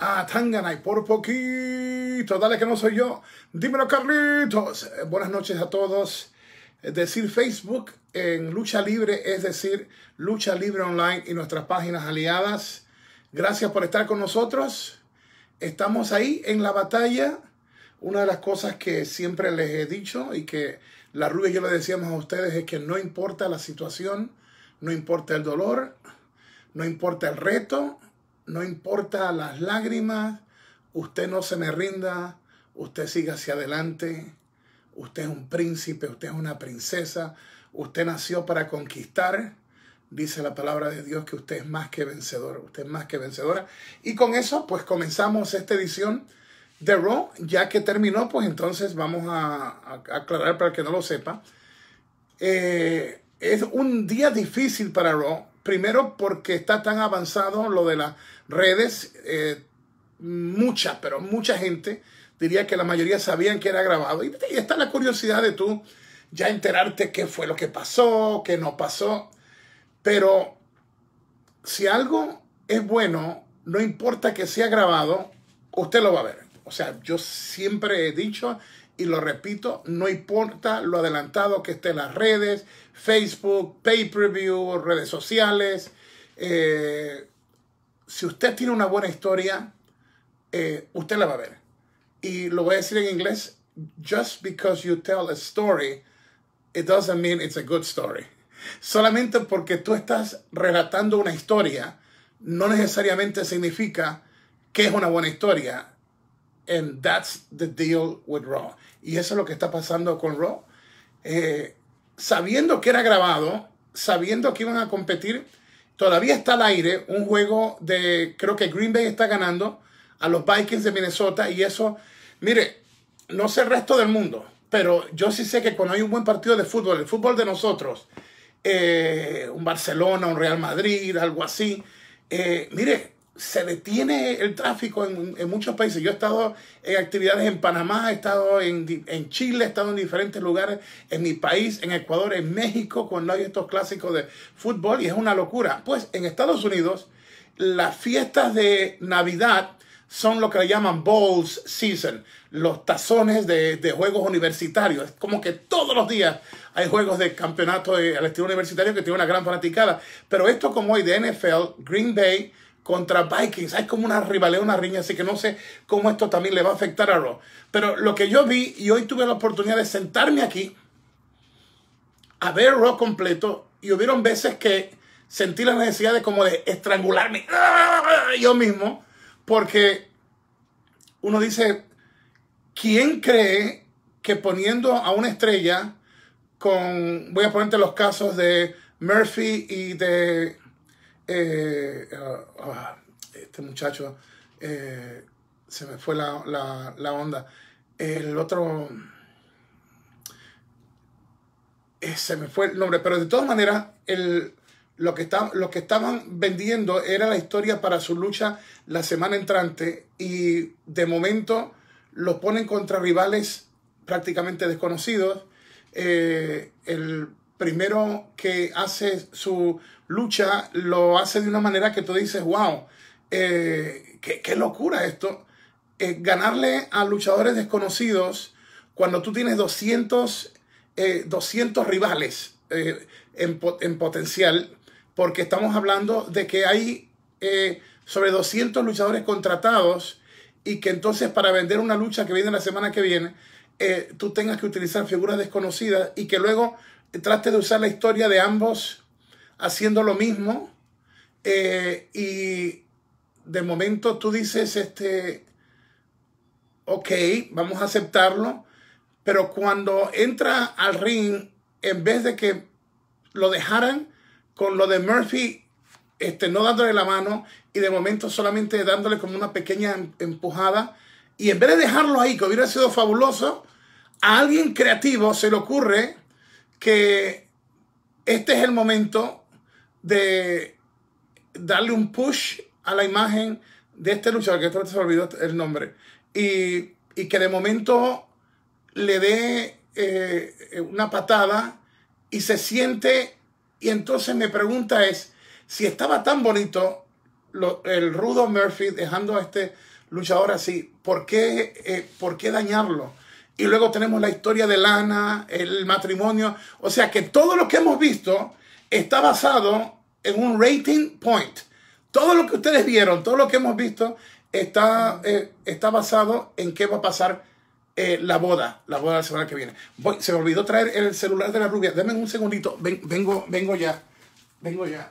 Ah, Atanganay por poquito. Dale que no soy yo. Dímelo, Carlitos. Eh, buenas noches a todos. Es decir, Facebook en Lucha Libre, es decir, Lucha Libre Online y nuestras páginas aliadas. Gracias por estar con nosotros. Estamos ahí en la batalla. Una de las cosas que siempre les he dicho y que la Rubia y yo le decíamos a ustedes es que no importa la situación, no importa el dolor, no importa el reto, no importa las lágrimas, usted no se me rinda, usted siga hacia adelante, usted es un príncipe, usted es una princesa, usted nació para conquistar, dice la palabra de Dios que usted es más que vencedor, usted es más que vencedora. Y con eso pues comenzamos esta edición de Raw, ya que terminó, pues entonces vamos a, aclarar para que no lo sepa. Eh, es un día difícil para Raw, primero porque está tan avanzado lo de la redes, muchas, eh, mucha, pero mucha gente diría que la mayoría sabían que era grabado. Y, está la curiosidad de tú ya enterarte qué fue lo que pasó, qué no pasó. Pero si algo es bueno, no importa que sea grabado, usted lo va a ver. O sea, yo siempre he dicho y lo repito, no importa lo adelantado que esté en las redes, Facebook, pay-per-view, redes sociales, eh, si usted tiene una buena historia, eh, usted la va a ver. Y lo voy a decir en inglés, just because you tell a story, it doesn't mean it's a good story. Solamente porque tú estás relatando una historia, no necesariamente significa que es una buena historia. And that's the deal with Raw. Y eso es lo que está pasando con Raw. Eh, sabiendo que era grabado, sabiendo que iban a competir Todavía está al aire un juego de, creo que Green Bay está ganando a los Vikings de Minnesota y eso, mire, no sé el resto del mundo, pero yo sí sé que cuando hay un buen partido de fútbol, el fútbol de nosotros, eh, un Barcelona, un Real Madrid, algo así, eh, mire, se detiene el tráfico en, muchos países. Yo he estado en actividades en Panamá, he estado en, en, Chile, he estado en diferentes lugares, en mi país, en Ecuador, en México, cuando hay estos clásicos de fútbol y es una locura. Pues en Estados Unidos, las fiestas de Navidad son lo que le llaman Bowls Season, los tazones de, juegos universitarios. Es como que todos los días hay juegos de campeonato eh, al estilo universitario que tiene una gran fanaticada. Pero esto como hoy de NFL, Green Bay, contra Vikings. Hay como una rivalidad, una riña, así que no sé cómo esto también le va a afectar a Raw. Pero lo que yo vi, y hoy tuve la oportunidad de sentarme aquí a ver Raw completo, y hubieron veces que sentí la necesidad de como de estrangularme ¡ah! yo mismo, porque uno dice, ¿quién cree que poniendo a una estrella con, voy a ponerte los casos de Murphy y de eh, eh, ah, este muchacho, eh, se me fue la, onda. El otro, se me fue el nombre, pero de todas maneras, el, lo, que lo que estaban vendiendo era la historia para su lucha la semana entrante y de momento Lo ponen contra rivales prácticamente desconocidos. el primero que hace su lucha lo hace de una manera que tú dices, wow, eh, qué, locura esto. Eh, ganarle a luchadores desconocidos cuando tú tienes 200, eh, rivales en, en, potencial, porque estamos hablando de que hay sobre 200 luchadores contratados y que entonces para vender una lucha que viene la semana que viene, tú tengas que utilizar figuras desconocidas y que luego trate de usar la historia de ambos haciendo lo mismo eh, y de momento tú dices, este, ok, vamos a aceptarlo, pero cuando entra al ring, en vez de que lo dejaran con lo de Murphy, este, no dándole la mano y de momento solamente dándole como una pequeña em, empujada, y en vez de dejarlo ahí, que hubiera sido fabuloso, a alguien creativo se le ocurre que este es el momento de darle un push a la imagen de este luchador, que esto se olvidó el nombre, y, que de momento le dé eh, eh, una patada y se siente, y entonces me pregunta es, si estaba tan bonito el rudo Murphy dejando a este luchador así, ¿por qué, eh, ¿por qué dañarlo? Y luego tenemos la historia de Lana, el matrimonio, o sea que todo lo que hemos visto está basado en un rating point. Todo lo que ustedes vieron, todo lo que hemos visto, está, eh, está basado en qué va a pasar eh, la boda, la boda de la semana que viene. se me olvidó traer el celular de la rubia. Denme un segundito. vengo, vengo ya. Vengo ya.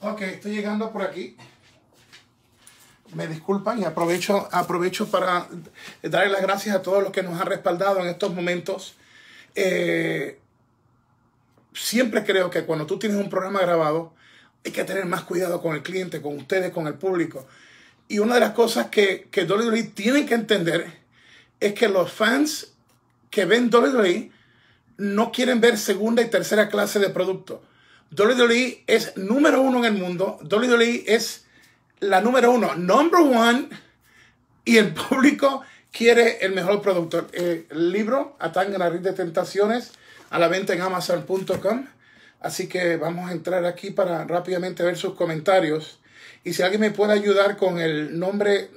Ok, estoy llegando por aquí. Me disculpan y aprovecho, aprovecho para darle las gracias a todos los que nos han respaldado en estos momentos. Eh, siempre creo que cuando tú tienes un programa grabado, hay que tener más cuidado con el cliente, con ustedes, con el público. Y una de las cosas que, que Dolly tienen que entender es que los fans que ven Dolly no quieren ver segunda y tercera clase de producto. Dolly Dolly e es número uno en el mundo. Dolly Dolly e es la número uno, number one. Y el público quiere el mejor productor. Eh, el libro, Atanga la Red de Tentaciones, a la venta en Amazon.com. Así que vamos a entrar aquí para rápidamente ver sus comentarios. Y si alguien me puede ayudar con el nombre.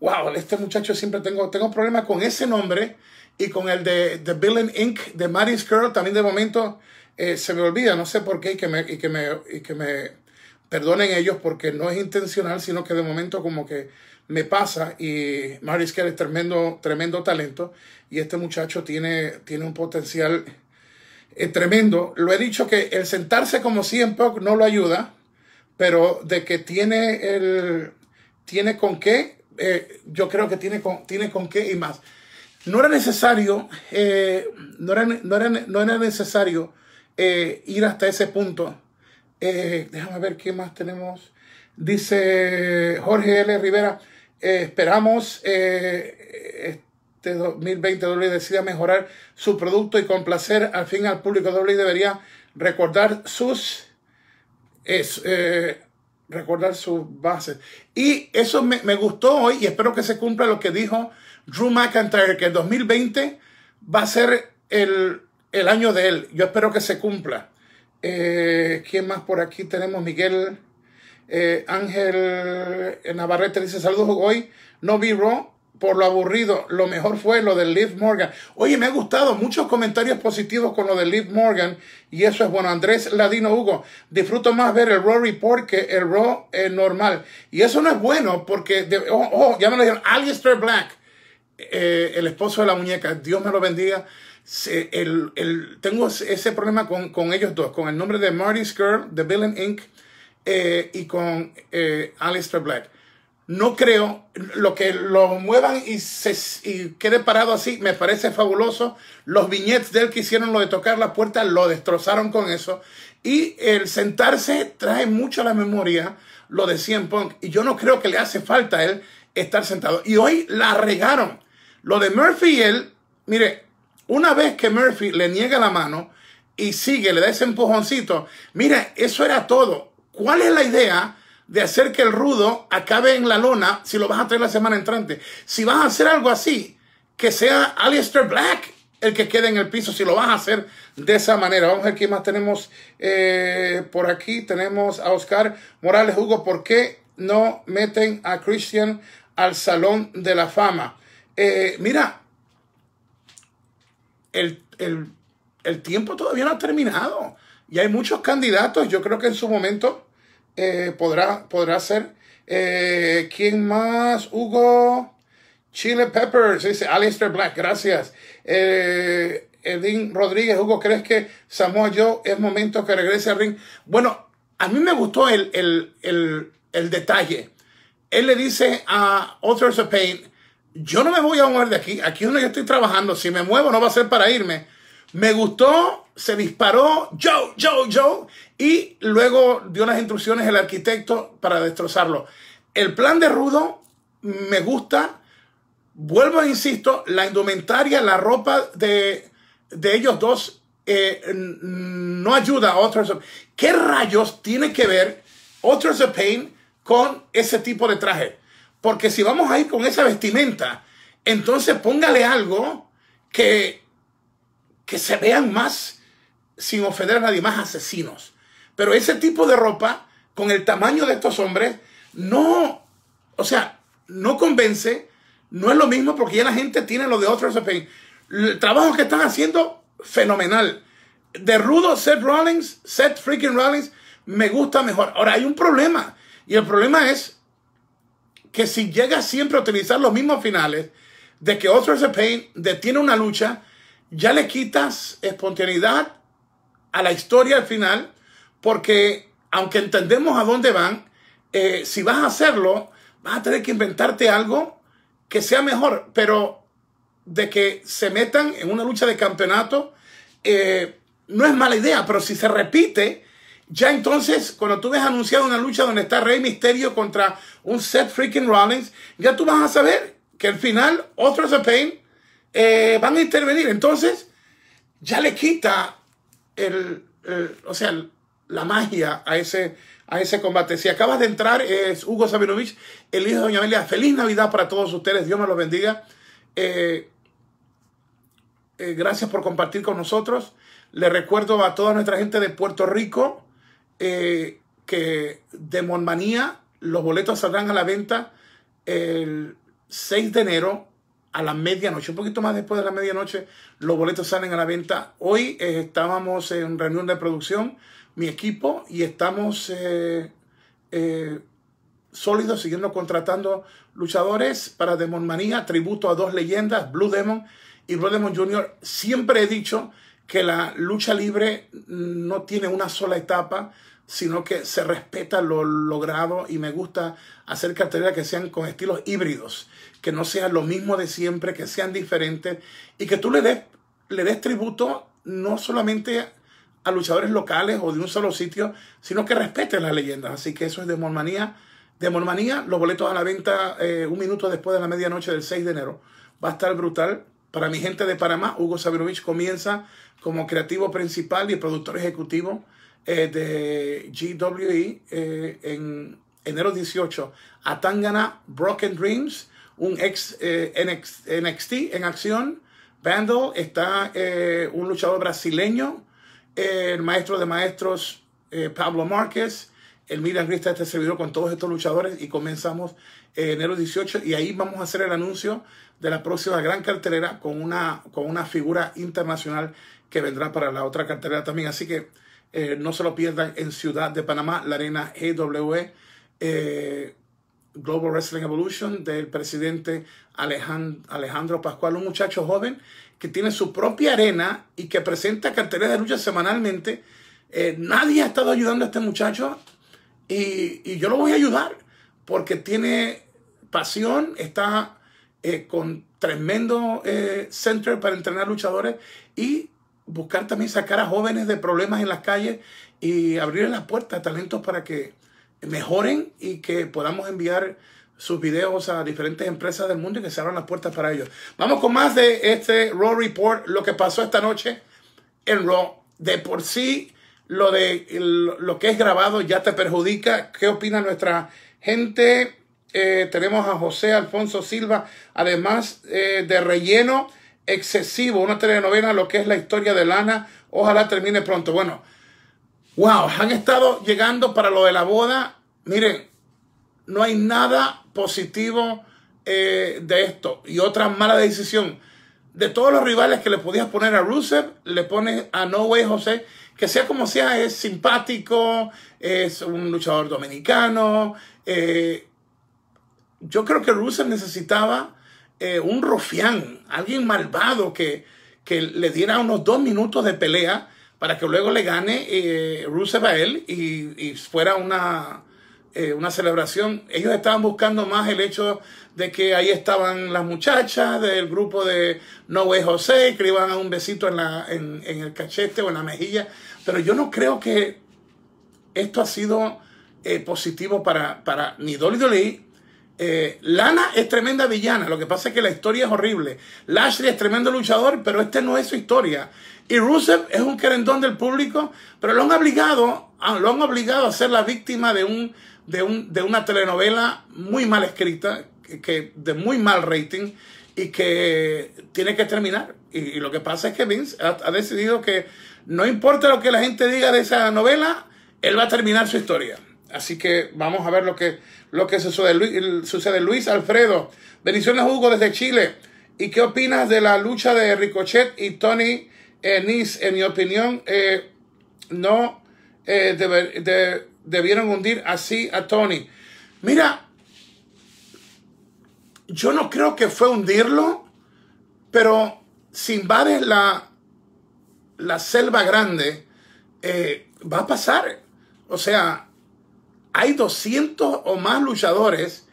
Wow, este muchacho siempre tengo, tengo problemas con ese nombre y con el de The Villain Inc. de Martin Girl. También de momento eh, se me olvida, no sé por qué, y que, me, y que me, y que me perdonen ellos porque no es intencional, sino que de momento como que me pasa y que es tremendo, tremendo talento y este muchacho tiene, tiene un potencial eh, tremendo. Lo he dicho que el sentarse como siempre no lo ayuda, pero de que tiene el, tiene con qué, eh, yo creo que tiene con, tiene con qué y más. No era necesario, no, era, no era necesario eh, ir hasta ese punto. Eh, déjame ver qué más tenemos. Dice Jorge L. Rivera, eh, esperamos este 2020 W decida mejorar su producto y complacer al fin al público. y debería recordar sus... recordar sus bases. Y eso me, me, gustó hoy y espero que se cumpla lo que dijo Drew McIntyre, que el 2020 va a ser el, el año de él. Yo espero que se cumpla. Eh, ¿Quién más por aquí tenemos? Miguel eh, Ángel Navarrete dice saludos hoy. No vi Raw por lo aburrido. Lo mejor fue lo de Liv Morgan. Oye, me ha gustado muchos comentarios positivos con lo de Liv Morgan. Y eso es bueno. Andrés Ladino Hugo, disfruto más ver el Raw Report que el Raw eh, normal. Y eso no es bueno porque, oh, oh, ya me lo dijeron, Alistair Black, el esposo de la muñeca. Dios me lo bendiga el, el, tengo ese problema con, con, ellos dos, con el nombre de Marty's Girl, de Villain Inc. Eh, y con eh, Alistair Black. No creo, lo que lo muevan y, se, y quede parado así, me parece fabuloso. Los viñetes de él que hicieron lo de tocar la puerta, lo destrozaron con eso. Y el sentarse trae mucho a la memoria lo de CM Punk. Y yo no creo que le hace falta a él estar sentado. Y hoy la regaron. Lo de Murphy y él, mire, una vez que Murphy le niega la mano y sigue, le da ese empujoncito, mira, eso era todo. ¿Cuál es la idea de hacer que el rudo acabe en la lona si lo vas a traer la semana entrante? Si vas a hacer algo así, que sea Alistair Black el que quede en el piso, si lo vas a hacer de esa manera. Vamos a ver quién más tenemos eh, por aquí. Tenemos a Oscar Morales Hugo. ¿Por qué no meten a Christian al Salón de la Fama? Eh, mira, el, tiempo todavía no ha terminado. Y hay muchos candidatos. Yo creo que en su momento eh, podrá, podrá ser. Eh, ¿Quién más? Hugo Chile Peppers, dice Alistair Black, gracias. Eh, Edin Rodríguez, Hugo, ¿crees que Samoa Joe es momento que regrese al ring? Bueno, a mí me gustó el, detalle. Él le dice a Authors of Pain, yo no me voy a mover de aquí. Aquí es donde yo estoy trabajando. Si me muevo, no va a ser para irme. Me gustó, se disparó, yo, yo, yo. Y luego dio unas instrucciones el arquitecto para destrozarlo. El plan de Rudo me gusta. Vuelvo a insisto, la indumentaria, la ropa de, ellos dos eh, no ayuda a otros of ¿Qué rayos tiene que ver otros of Pain con ese tipo de traje? Porque si vamos a ir con esa vestimenta, entonces póngale algo que, que se vean más, sin ofender a nadie, más asesinos. Pero ese tipo de ropa, con el tamaño de estos hombres, no, o sea, no convence, no es lo mismo porque ya la gente tiene lo de otros. El trabajo que están haciendo, fenomenal. De Rudo, Seth Rollins, Seth freaking Rollins, me gusta mejor. Ahora, hay un problema. Y el problema es que si llega siempre a utilizar los mismos finales, de que otros of Pain detiene una lucha, ya le quitas espontaneidad a la historia al final, porque aunque entendemos a dónde van, eh, si vas a hacerlo, vas a tener que inventarte algo que sea mejor, pero de que se metan en una lucha de campeonato, eh, no es mala idea, pero si se repite, ya entonces, cuando tú ves anunciado una lucha donde está Rey Misterio contra un Seth freaking Rollins, ya tú vas a saber que al final otros de Pain eh, van a intervenir. Entonces, ya le quita o sea, la magia a ese, a ese combate. Si acabas de entrar, es Hugo Sabinovich, el hijo de Doña Amelia. Feliz Navidad para todos ustedes. Dios me los bendiga. Eh, eh, gracias por compartir con nosotros. Le recuerdo a toda nuestra gente de Puerto Rico eh, que de Monmanía los boletos saldrán a la venta el 6 de enero a la medianoche, un poquito más después de la medianoche, los boletos salen a la venta. Hoy eh, estábamos en reunión de producción, mi equipo, y estamos eh, sólidos, siguiendo contratando luchadores para Demon Manía, tributo a dos leyendas, Blue Demon y Blue Demon Jr. Siempre he dicho que la lucha libre no tiene una sola etapa, sino que se respeta lo logrado y me gusta hacer carteras que sean con estilos híbridos, que no sean lo mismo de siempre, que sean diferentes y que tú le des, le des tributo no solamente a luchadores locales o de un solo sitio, sino que respeten las leyendas. Así que eso es de Mormanía. De Mormanía, los boletos a la venta eh, un minuto después de la medianoche del 6 de enero. Va a estar brutal. Para mi gente de Panamá, Hugo Sabinovich comienza como creativo principal y productor ejecutivo eh, de GWE eh, en enero 18. Atangana Broken Dreams, un ex eh, NXT, en acción. Vandal está un luchador brasileño, el maestro de maestros Pablo Márquez el Milan de este servidor con todos estos luchadores y comenzamos eh, enero 18 y ahí vamos a hacer el anuncio de la próxima gran cartelera con una, con una figura internacional que vendrá para la otra cartelera también. Así que eh, no se lo pierdan en Ciudad de Panamá, la arena AWE... Eh, Global Wrestling Evolution del presidente Alejandro, Pascual, un muchacho joven que tiene su propia arena y que presenta cartelera de lucha semanalmente. nadie ha estado ayudando a este muchacho y, yo lo voy a ayudar porque tiene pasión, está eh, con tremendo eh, center para entrenar luchadores y buscar también sacar a jóvenes de problemas en las calles y abrir las puertas a talentos para que mejoren y que podamos enviar sus videos a diferentes empresas del mundo y que se abran las puertas para ellos. Vamos con más de este Raw Report, lo que pasó esta noche en Raw. De por sí, lo de lo que es grabado ya te perjudica. ¿Qué opina nuestra gente? Eh, tenemos a José Alfonso Silva, además eh, de relleno excesivo, una telenovela, lo que es la historia de Lana. Ojalá termine pronto. Bueno, wow, han estado llegando para lo de la boda. Miren, no hay nada positivo eh, de esto. Y otra mala decisión. De todos los rivales que le podías poner a Rusev, le pones a No Way José que sea como sea, es simpático, es un luchador dominicano. Eh, yo creo que Rusev necesitaba eh, un rufián, alguien malvado que, le diera unos dos minutos de pelea para que luego le gane eh, Rusev a él y, fuera una, una celebración. Ellos estaban buscando más el hecho de que ahí estaban las muchachas del grupo de No Way José, que le iban a un besito en, la, en, en el cachete o en la mejilla. Pero yo no creo que esto ha sido eh, positivo para, para ni Dolly eh, Lana es tremenda villana, lo que pasa es que la historia es horrible. Lashley es tremendo luchador, pero este no es su historia. Y Rusev es un querendón del público, pero lo han obligado, lo han obligado a ser la víctima de, un, de, un, de una telenovela muy mal escrita, que de muy mal rating y que tiene que terminar. Y, lo que pasa es que Vince ha, decidido que no importa lo que la gente diga de esa novela, él va a terminar su historia. Así que vamos a ver lo que, lo que sucede. Luis, sucede. Luis Alfredo, bendiciones Hugo desde Chile. ¿Y qué opinas de la lucha de Ricochet y Tony eh, En mi opinión, eh, no eh, debieron hundir así a Tony. Mira, yo no creo que fue hundirlo, pero si invades la, la selva grande, eh, va a pasar. O sea, hay 200 o más luchadores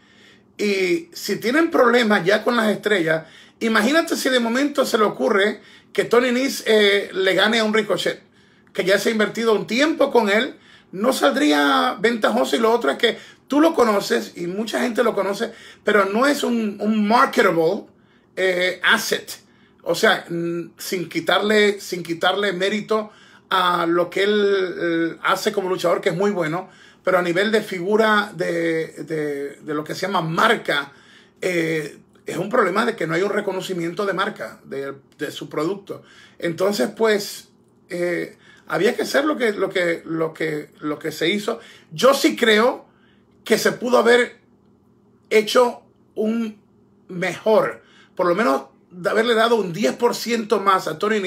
y si tienen problemas ya con las estrellas, imagínate si de momento se le ocurre que Tony nice eh, le gane a un ricochet, que ya se ha invertido un tiempo con él, no saldría ventajoso y lo otro es que tú lo conoces y mucha gente lo conoce, pero no es un, marketable eh, asset. O sea, sin quitarle, sin quitarle mérito a lo que él hace como luchador, que es muy bueno, pero a nivel de figura de, lo que se llama marca, eh, es un problema de que no hay un reconocimiento de marca de, su producto. Entonces, pues, eh, había que hacer lo que, lo, que, lo, que, lo que se hizo. Yo sí creo que se pudo haber hecho un mejor, por lo menos de haberle dado un 10% más a Tony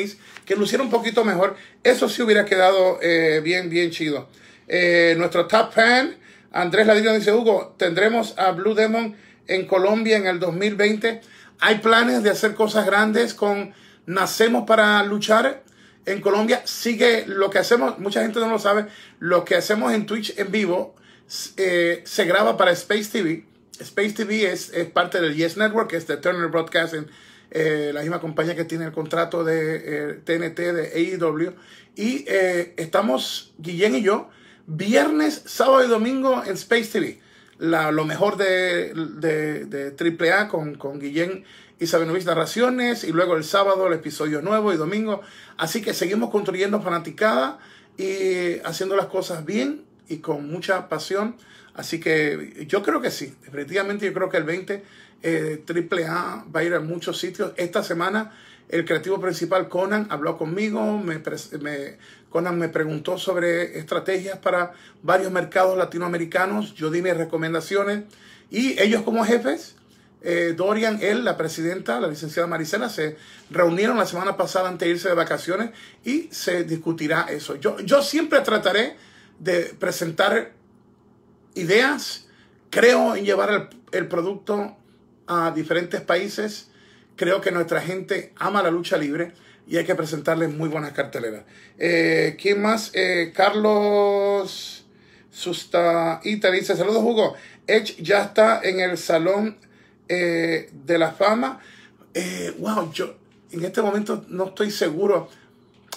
que luciera un poquito mejor, eso sí hubiera quedado eh, bien, bien chido. Eh, nuestro top fan, Andrés Ladino dice, Hugo, tendremos a Blue Demon en Colombia en el 2020. Hay planes de hacer cosas grandes con Nacemos para luchar en Colombia. Sigue lo que hacemos, mucha gente no lo sabe, lo que hacemos en Twitch en vivo eh, se graba para Space TV. Space TV es, parte del Yes Network, es de Turner Broadcasting, eh, la misma compañía que tiene el contrato de TNT, eh, de AEW. Y estamos, Guillén y yo, viernes, sábado y domingo en Space TV. lo mejor de, de, AAA con, con Guillén y Sabinovic Narraciones. Y luego el sábado el episodio nuevo y domingo. Así que seguimos construyendo fanaticada y haciendo las cosas bien y con mucha pasión. Así que yo creo que sí, definitivamente yo creo que el 20 eh, AAA va a ir a muchos sitios. Esta semana el creativo principal Conan habló conmigo, me, Conan me preguntó sobre estrategias para varios mercados latinoamericanos, yo di mis recomendaciones y ellos como jefes, eh, Dorian, él, la presidenta, la licenciada Maricela se reunieron la semana pasada antes de irse de vacaciones y se discutirá eso. Yo, yo siempre trataré de presentar ideas, creo en llevar el, producto a diferentes países, creo que nuestra gente ama la lucha libre y hay que presentarles muy buenas carteleras. Eh, ¿Quién más? Eh, Carlos Sustaita dice, saludos Hugo, Edge ya está en el Salón eh, de la Fama. Eh, wow, yo en este momento no estoy seguro.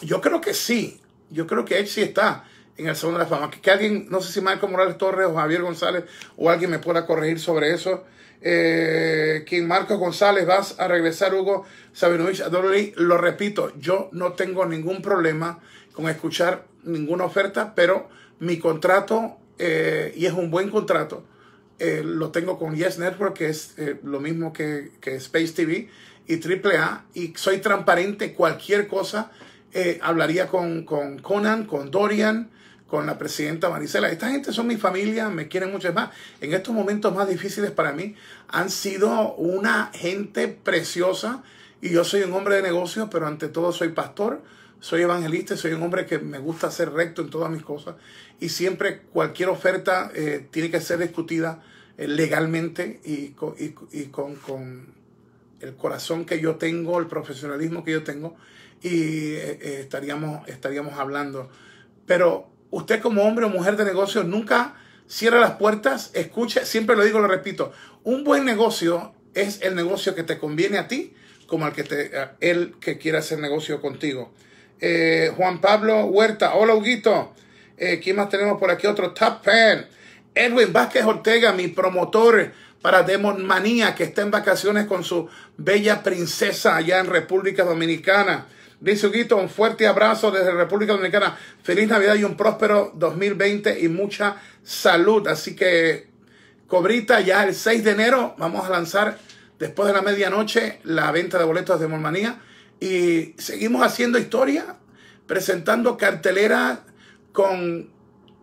Yo creo que sí, yo creo que Edge sí está en el segundo de la Fama. Que, alguien, no sé si Marco Morales Torres o Javier González o alguien me pueda corregir sobre eso. Eh, que Marco González vas a regresar, Hugo Sabinovich a Dolly, e, Lo repito, yo no tengo ningún problema con escuchar ninguna oferta, pero mi contrato, eh, y es un buen contrato, eh, lo tengo con Yes Network, que es eh, lo mismo que, Space TV y AAA, y soy transparente cualquier cosa. hablaría con, con Conan, con Dorian, con la presidenta Marisela. Esta gente son mi familia, me quieren mucho más. En estos momentos más difíciles para mí han sido una gente preciosa y yo soy un hombre de negocios, pero ante todo soy pastor, soy evangelista, soy un hombre que me gusta ser recto en todas mis cosas y siempre cualquier oferta eh, tiene que ser discutida eh, legalmente y, con, el corazón que yo tengo, el profesionalismo que yo tengo y eh, estaríamos, estaríamos hablando. Pero usted como hombre o mujer de negocios nunca cierra las puertas, escuche, siempre lo digo, lo repito, un buen negocio es el negocio que te conviene a ti como al que te, el que quiera hacer negocio contigo. Eh, Juan Pablo Huerta, hola Huguito. Eh, ¿Quién más tenemos por aquí? Otro Top fan. Edwin Vázquez Ortega, mi promotor para Demon Manía, que está en vacaciones con su bella princesa allá en República Dominicana. Dice Huguito, un fuerte abrazo desde República Dominicana. Feliz Navidad y un próspero 2020 y mucha salud. Así que, cobrita, ya el 6 de enero vamos a lanzar después de la medianoche la venta de boletos de Mormanía y seguimos haciendo historia, presentando cartelera con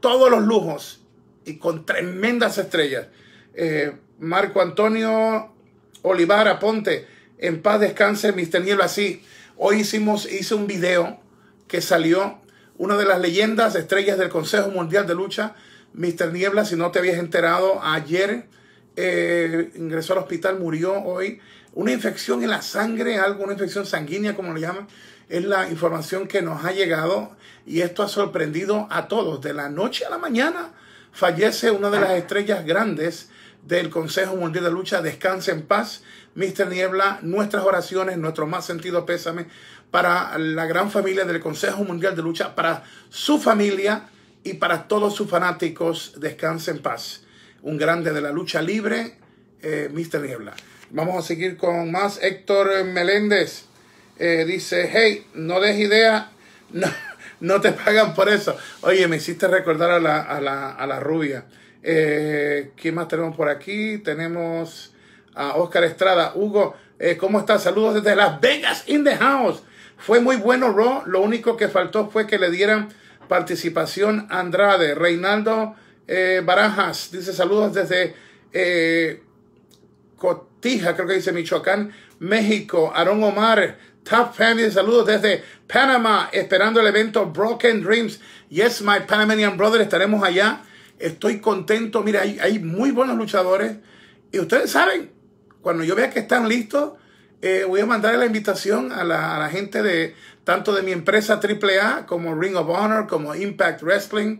todos los lujos y con tremendas estrellas. Eh, Marco Antonio Olivara Ponte, en paz descanse, Mr. Niebla, así. Hoy hicimos, hice un video que salió, una de las leyendas, estrellas del Consejo Mundial de Lucha, Mr. Niebla, si no te habías enterado, ayer eh, ingresó al hospital, murió hoy. Una infección en la sangre, algo, una infección sanguínea, como le llaman, es la información que nos ha llegado y esto ha sorprendido a todos. De la noche a la mañana fallece una de las ah. estrellas grandes del Consejo Mundial de Lucha. Descanse en paz, Mr. Niebla. Nuestras oraciones, nuestro más sentido pésame para la gran familia del Consejo Mundial de Lucha, para su familia y para todos sus fanáticos. Descanse en paz. Un grande de la lucha libre, eh, Mr. Niebla. Vamos a seguir con más. Héctor Meléndez eh, dice, hey, no des idea. No, no te pagan por eso. Oye, me hiciste recordar a la, a la, a la rubia. Eh, ¿Quién más tenemos por aquí? Tenemos a Oscar Estrada. Hugo, eh, ¿cómo estás? Saludos desde Las Vegas in the house. Fue muy bueno, Ro. Lo único que faltó fue que le dieran participación a Andrade. Reinaldo eh, Barajas dice saludos desde eh, Cotija, creo que dice Michoacán, México. Aaron Omar, Top Family, saludos desde Panamá, esperando el evento Broken Dreams. Yes, my Panamanian brother, estaremos allá. Estoy contento. Mira, hay, muy buenos luchadores. Y ustedes saben, cuando yo vea que están listos, eh, voy a mandar la invitación a la, gente de tanto de mi empresa AAA como Ring of Honor, como Impact Wrestling,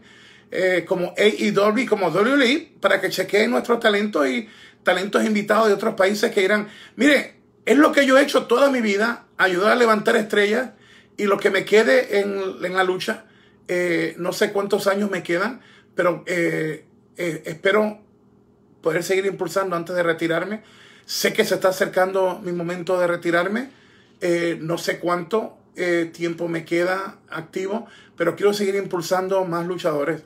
eh, como AEW, como WWE, para que chequeen nuestros talentos y talentos invitados de otros países que irán. Mire, es lo que yo he hecho toda mi vida, ayudar a levantar estrellas y lo que me quede en, la lucha, eh, no sé cuántos años me quedan, pero eh, eh, espero poder seguir impulsando antes de retirarme. Sé que se está acercando mi momento de retirarme. Eh, no sé cuánto tiempo me queda activo, pero quiero seguir impulsando más luchadores.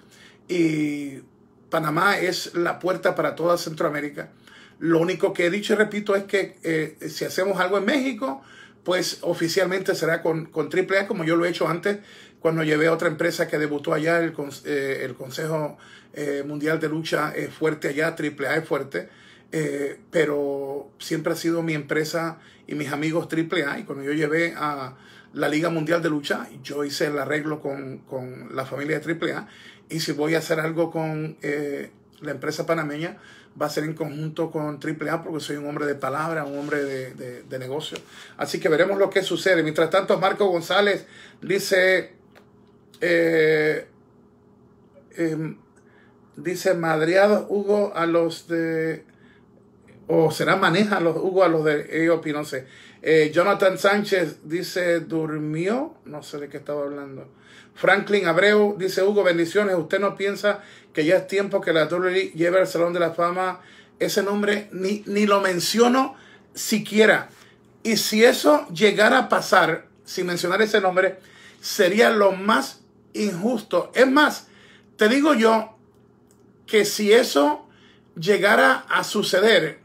Y Panamá es la puerta para toda Centroamérica. Lo único que he dicho y repito es que si hacemos algo en México, pues oficialmente será con, con AAA como yo lo he hecho antes cuando llevé a otra empresa que debutó allá, el, eh, Consejo eh, Mundial de Lucha es fuerte allá, AAA es fuerte, eh, pero siempre ha sido mi empresa y mis amigos AAA. Y cuando yo llevé a la Liga Mundial de Lucha, yo hice el arreglo con, la familia de AAA. Y si voy a hacer algo con la empresa panameña, va a ser en conjunto con AAA porque soy un hombre de palabra, un hombre de, de negocio. Así que veremos lo que sucede. Mientras tanto, Marco González dice, eh, em, dice madriado Hugo a los de o será maneja a los Hugo a los de AOP no sé. Eh, Jonathan Sánchez dice durmió, no sé de qué estaba hablando. Franklin Abreu dice Hugo, bendiciones, usted no piensa que ya es tiempo que la WWE lleve al Salón de la Fama ese nombre, ni, ni lo menciono siquiera. Y si eso llegara a pasar, sin mencionar ese nombre, sería lo más injusto. Es más, te digo yo que si eso llegara a suceder,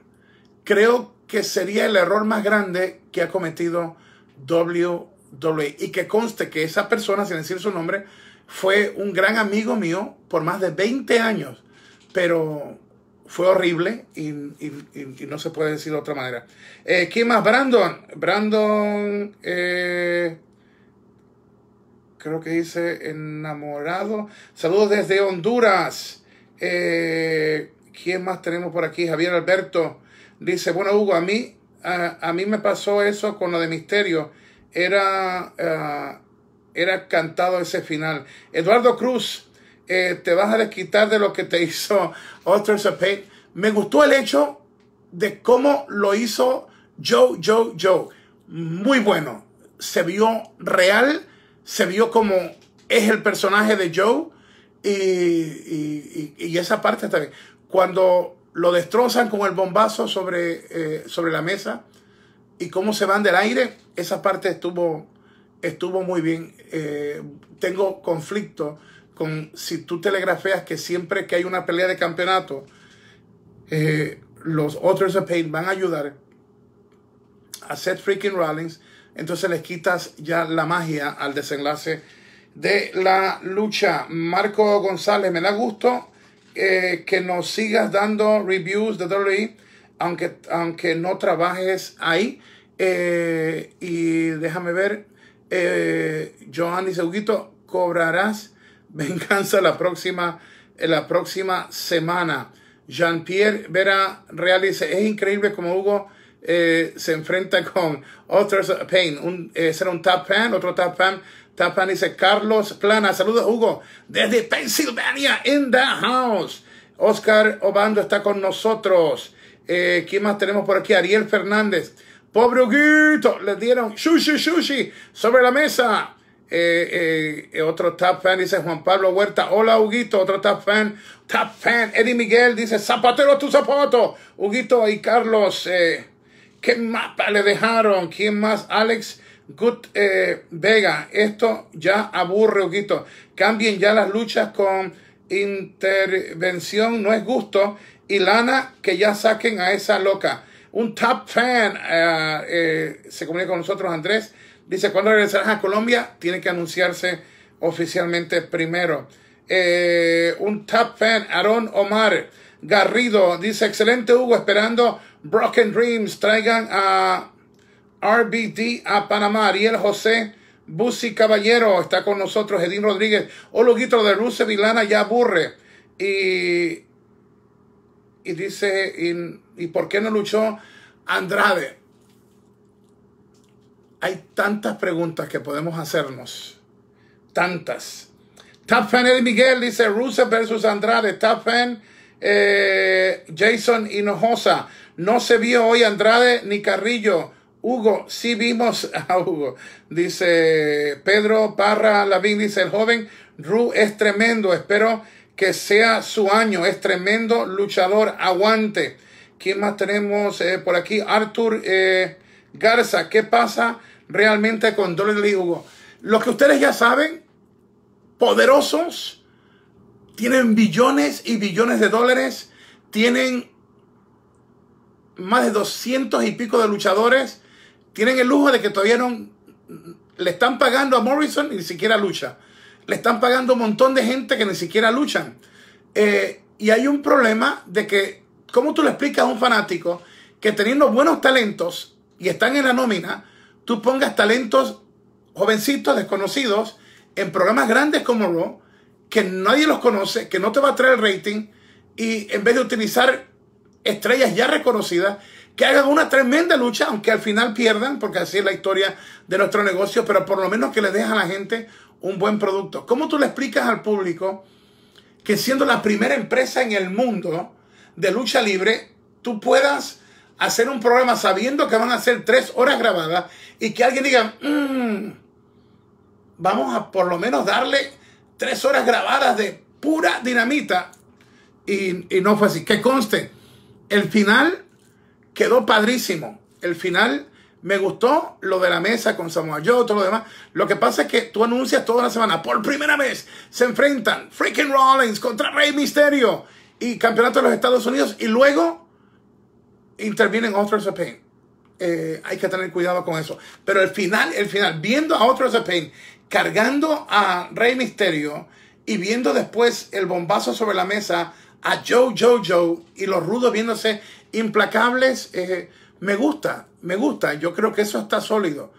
creo que sería el error más grande que ha cometido WWE. Y que conste que esa persona, sin decir su nombre, fue un gran amigo mío por más de 20 años, pero fue horrible y, no se puede decir de otra manera. Eh, ¿Quién más? Brandon. Brandon. Eh, creo que dice enamorado. Saludos desde Honduras. Eh, ¿Quién más tenemos por aquí? Javier Alberto dice, bueno, Hugo, a mí, a, mí me pasó eso con lo de Misterio. Era, ah, era cantado ese final. Eduardo Cruz, eh, te vas a desquitar de lo que te hizo Otters of Me gustó el hecho de cómo lo hizo Joe, Joe, Joe. Muy bueno. Se vio real se vio como es el personaje de Joe y, esa parte también Cuando lo destrozan con el bombazo sobre, eh, sobre la mesa y cómo se van del aire, esa parte estuvo, estuvo muy bien. Eh, tengo conflicto con si tú telegrafeas que siempre que hay una pelea de campeonato, eh, los otros of Pain van a ayudar a Seth freaking Rollins entonces les quitas ya la magia al desenlace de la lucha. Marco González, me da gusto eh, que nos sigas dando reviews de WWE, aunque, aunque no trabajes ahí. Eh, y déjame ver, eh, Joan dice, cobrarás venganza la próxima, eh, la próxima semana. Jean-Pierre Vera Real es increíble como Hugo eh, se enfrenta con otros Payne. Un, eh, será un top fan, otro top fan. Top fan dice Carlos Plana. Saludos, Hugo, desde Pensilvania, in the house. Oscar Obando está con nosotros. Eh, ¿Quién más tenemos por aquí? Ariel Fernández. Pobre Huguito, le dieron sushi, sushi sobre la mesa. Eh, eh, otro top fan dice Juan Pablo Huerta. Hola, Huguito. Otro top fan. Top fan. Eddie Miguel dice zapatero tu zapato. Huguito y Carlos. Eh, ¿Qué mapa le dejaron? ¿Quién más? Alex Good eh, Vega. Esto ya aburre, Huguito. Cambien ya las luchas con intervención. No es gusto. Y Lana, que ya saquen a esa loca. Un top fan eh, eh, se comunica con nosotros, Andrés. Dice, cuando regresarás a Colombia? Tiene que anunciarse oficialmente primero. un top fan, Aaron Omar. Garrido dice, excelente Hugo, esperando Broken Dreams, traigan a RBD a Panamá. Ariel José Busi Caballero está con nosotros, Edín Rodríguez. Oh, guito de Ruse Vilana ya aburre. Y, y dice, y, por qué no luchó Andrade? Hay tantas preguntas que podemos hacernos. Tantas. Top fan Eddie Miguel dice Rusev versus Andrade. Top fan eh, Jason Hinojosa. No se vio hoy Andrade ni Carrillo. Hugo, sí vimos a Hugo. Dice Pedro Parra Lavín, dice el joven Ru es tremendo. Espero que sea su año. Es tremendo luchador. Aguante. ¿Quién más tenemos eh, por aquí? Arthur eh, Garza. ¿Qué pasa realmente con Dolly Hugo? Los que ustedes ya saben, poderosos tienen billones y billones de dólares, tienen más de 200 y pico de luchadores, tienen el lujo de que todavía no le están pagando a Morrison y ni siquiera lucha. Le están pagando un montón de gente que ni siquiera luchan. Eh, y hay un problema de que, ¿cómo tú le explicas a un fanático que teniendo buenos talentos y están en la nómina, tú pongas talentos jovencitos desconocidos en programas grandes como Raw que nadie los conoce, que no te va a traer el rating, y en vez de utilizar estrellas ya reconocidas, que hagan una tremenda lucha, aunque al final pierdan, porque así es la historia de nuestro negocio, pero por lo menos que le dejan a la gente un buen producto. ¿Cómo tú le explicas al público que siendo la primera empresa en el mundo de lucha libre, tú puedas hacer un programa sabiendo que van a ser tres horas grabadas y que alguien diga, mm, vamos a por lo menos darle tres horas grabadas de pura dinamita y, y no fue así. Que conste, el final quedó padrísimo. El final me gustó lo de la mesa con Samoa Joe, todo lo demás. Lo que pasa es que tú anuncias toda la semana, por primera vez se enfrentan Freaking Rollins contra Rey Misterio y Campeonato de los Estados Unidos y luego intervienen Authors of Pain. Eh, hay que tener cuidado con eso. Pero el final, el final, viendo a otros of Pain cargando a Rey Misterio y viendo después el bombazo sobre la mesa a Joe, Joe, Joe y los rudos viéndose implacables, eh, me gusta, me gusta. Yo creo que eso está sólido.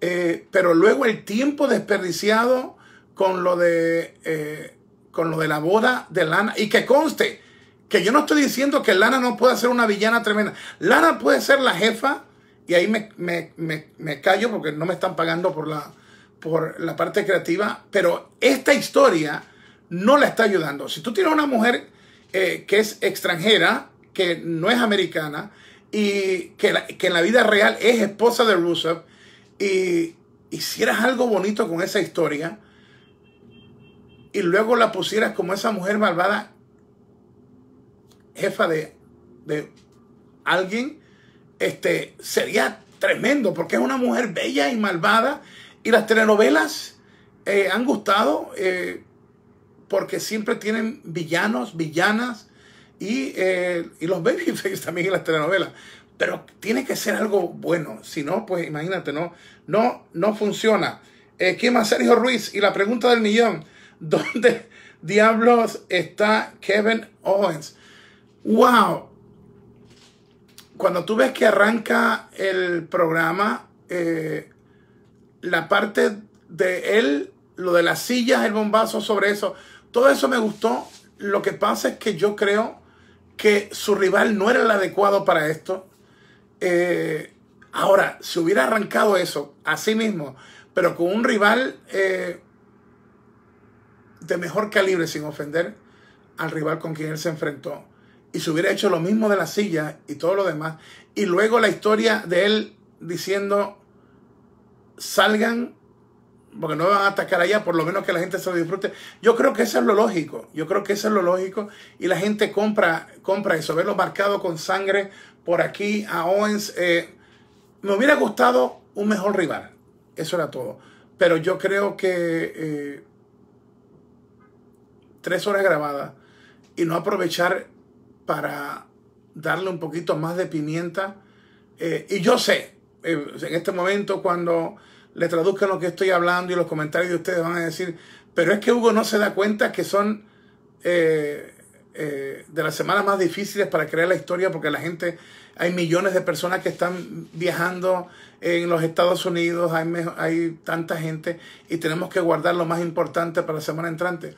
Eh, pero luego el tiempo desperdiciado con lo de eh, con lo de la boda de Lana y que conste que yo no estoy diciendo que Lana no pueda ser una villana tremenda. Lana puede ser la jefa y ahí me, me callo porque no me están pagando por la por la parte creativa, pero esta historia no la está ayudando. Si tú tienes una mujer eh, que es extranjera, que no es americana, y que, en la vida real es esposa de Rusev y hicieras algo bonito con esa historia, y luego la pusieras como esa mujer malvada, jefa de, alguien, este, sería tremendo, porque es una mujer bella y malvada y las telenovelas eh, han gustado eh, porque siempre tienen villanos, villanas y, eh, los babyface también en las telenovelas. Pero tiene que ser algo bueno, si no, pues imagínate, no, no, no funciona. ¿Qué más? Sergio Ruiz. Y la pregunta del millón, ¿dónde diablos está Kevin Owens? ¡Wow! Cuando tú ves que arranca el programa, la parte de él, lo de las sillas, el bombazo sobre eso, todo eso me gustó. Lo que pasa es que yo creo que su rival no era el adecuado para esto. Eh, ahora, si hubiera arrancado eso a sí mismo, pero con un rival eh, de mejor calibre, sin ofender al rival con quien él se enfrentó, y se hubiera hecho lo mismo de las silla y todo lo demás, y luego la historia de él diciendo salgan, porque no van a atacar allá, por lo menos que la gente se lo disfrute. Yo creo que eso es lo lógico, yo creo que eso es lo lógico y la gente compra, compra eso, verlo marcado con sangre por aquí a Owens. Eh, me hubiera gustado un mejor rival, eso era todo. Pero yo creo que eh, tres horas grabadas y no aprovechar para darle un poquito más de pimienta. Eh, y yo sé, en este momento cuando le traduzcan lo que estoy hablando y los comentarios de ustedes van a decir, pero es que Hugo no se da cuenta que son eh, eh, de las semanas más difíciles para crear la historia porque la gente, hay millones de personas que están viajando en los Estados Unidos, hay, hay tanta gente y tenemos que guardar lo más importante para la semana entrante.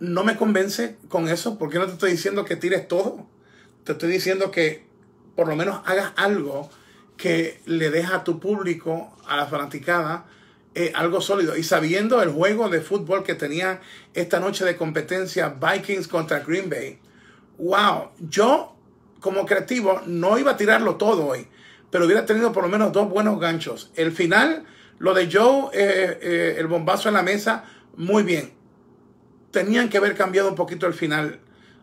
No me convence con eso, porque no te estoy diciendo que tires todo, te estoy diciendo que por lo menos hagas algo que le deja a tu público, a la fanaticada, eh, algo sólido. Y sabiendo el juego de fútbol que tenía esta noche de competencia Vikings contra Green Bay, wow, yo como creativo no iba a tirarlo todo hoy, pero hubiera tenido por lo menos dos buenos ganchos. El final, lo de Joe, eh, eh, el bombazo en la mesa, muy bien. Tenían que haber cambiado un poquito el final.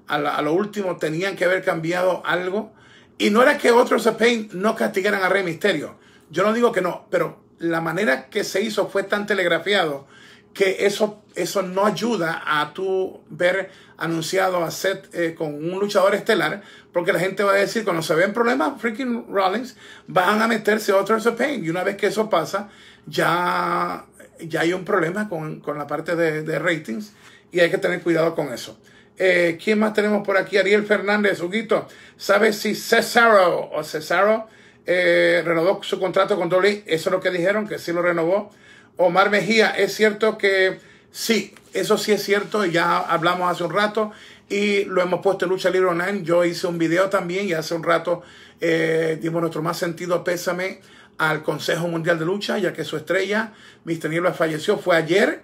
a, lo último tenían que haber cambiado algo y no era que otros Pain no castigaran a Rey Misterio. Yo no digo que no, pero la manera que se hizo fue tan telegrafiado que eso, eso no ayuda a tú ver anunciado a Seth eh, con un luchador estelar, porque la gente va a decir, cuando se ven problemas, freaking Rollins, van a meterse otros Pain. Y una vez que eso pasa, ya, ya hay un problema con, la parte de, de ratings y hay que tener cuidado con eso. Eh, ¿Quién más tenemos por aquí? Ariel Fernández, Huguito. ¿Sabes si Cesaro o Cesaro eh, renovó su contrato con Dolly? Eso es lo que dijeron, que sí lo renovó. Omar Mejía, es cierto que sí, eso sí es cierto, ya hablamos hace un rato y lo hemos puesto en Lucha Libre Online. Yo hice un video también y hace un rato eh, dimos nuestro más sentido pésame al Consejo Mundial de Lucha, ya que su estrella, Mr. Niebla, falleció. Fue ayer